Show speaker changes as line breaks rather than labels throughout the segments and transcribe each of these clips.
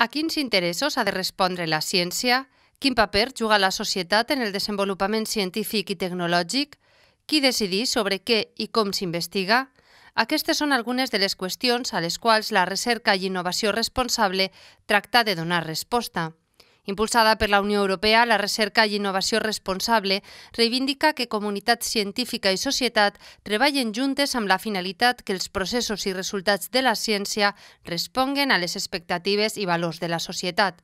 A quins interessos ha de respondre la ciència? Quin paper juga la societat en el desenvolupament científic i tecnològic? Qui decidir sobre què i com s'investiga? Aquestes són algunes de les qüestions a les quals la recerca i innovació responsable tracta de donar resposta. Impulsada per la Unió Europea, la recerca i innovació responsable reivindica que comunitat científica i societat treballen juntes amb la finalitat que els processos i resultats de la ciència responguen a les expectatives i valors de la societat.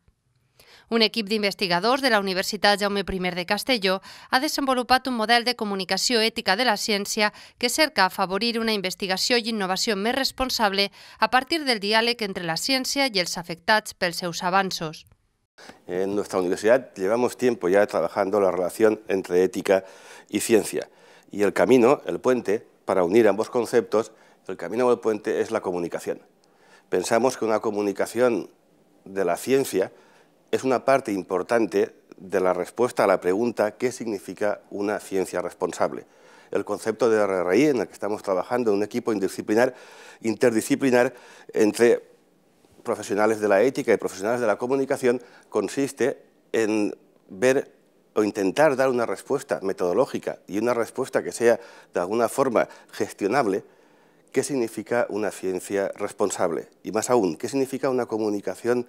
Un equip d'investigadors de la Universitat Jaume I de Castelló ha desenvolupat un model de comunicació ètica de la ciència que cerca afavorir una investigació i innovació més responsable a partir del diàleg entre la ciència i els afectats pels seus avanços.
En nuestra universidad llevamos tiempo ya trabajando la relación entre ética y ciencia y el camino, el puente, para unir ambos conceptos, el camino o el puente es la comunicación. Pensamos que una comunicación de la ciencia es una parte importante de la respuesta a la pregunta ¿qué significa una ciencia responsable? El concepto de RRI, en el que estamos trabajando, un equipo interdisciplinar, interdisciplinar entre profesionales de la ética y profesionales de la comunicación consiste en ver o intentar dar una respuesta metodológica y una respuesta que sea de alguna forma gestionable, ¿qué significa una ciencia responsable? Y más aún, ¿qué significa una comunicación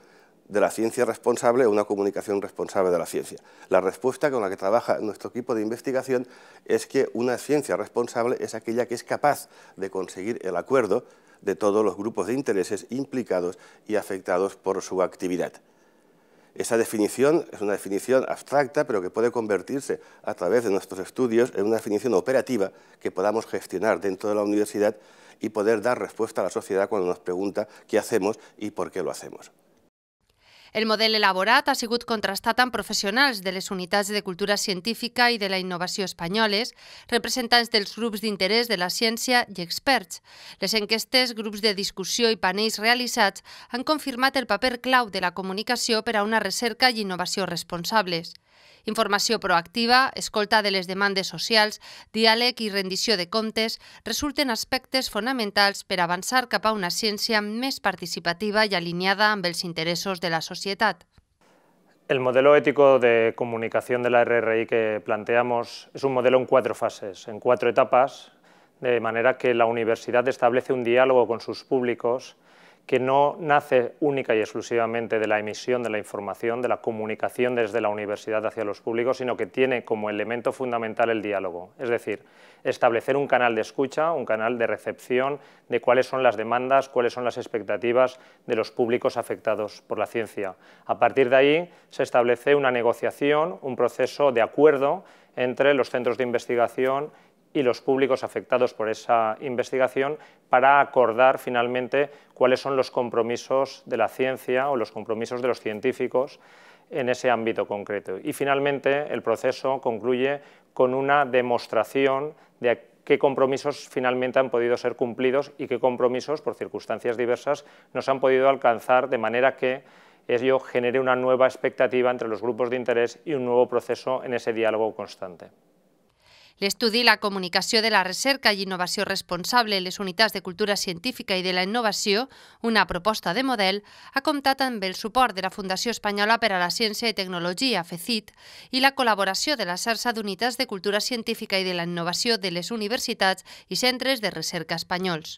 de la ciencia responsable o una comunicación responsable de la ciencia? La respuesta con la que trabaja nuestro equipo de investigación es que una ciencia responsable es aquella que es capaz de conseguir el acuerdo de todos los grupos de intereses implicados y afectados por su actividad. Esa definición es una definición abstracta, pero que puede convertirse a través de nuestros estudios en una definición operativa que podamos gestionar dentro de la universidad y poder dar respuesta a la sociedad cuando nos pregunta qué hacemos y por qué lo hacemos.
El model elaborat ha sigut contrastat amb professionals de les unitats de cultura científica i de la innovació espanyoles, representants dels grups d'interès de la ciència i experts. Les enquestes, grups de discussió i panells realitzats han confirmat el paper clau de la comunicació per a una recerca i innovació responsables. Informació proactiva, escolta de les demandes socials, diàleg i rendició de comptes resulten aspectes fonamentals per avançar cap a una ciència més participativa i alineada amb els interessos de la societat.
El modelo ético de comunicación de la RRI que planteamos es un modelo en cuatro fases, en cuatro etapas, de manera que la universidad establece un diálogo con sus públicos que no nace única y exclusivamente de la emisión de la información, de la comunicación desde la universidad hacia los públicos, sino que tiene como elemento fundamental el diálogo, es decir, establecer un canal de escucha, un canal de recepción de cuáles son las demandas, cuáles son las expectativas de los públicos afectados por la ciencia. A partir de ahí se establece una negociación, un proceso de acuerdo entre los centros de investigación y los públicos afectados por esa investigación para acordar finalmente cuáles son los compromisos de la ciencia o los compromisos de los científicos en ese ámbito concreto. Y finalmente el proceso concluye con una demostración de qué compromisos finalmente han podido ser cumplidos y qué compromisos, por circunstancias diversas, nos han podido alcanzar de manera que ello genere una nueva expectativa entre los grupos de interés y un nuevo proceso en ese diálogo constante.
L'estudi, la comunicació de la recerca i innovació responsable, les unitats de cultura científica i de la innovació, una proposta de model, ha comptat amb el suport de la Fundació Espanyola per a la Ciència i Tecnologia, FECIT, i la col·laboració de la xarxa d'unitats de cultura científica i de la innovació de les universitats i centres de recerca espanyols.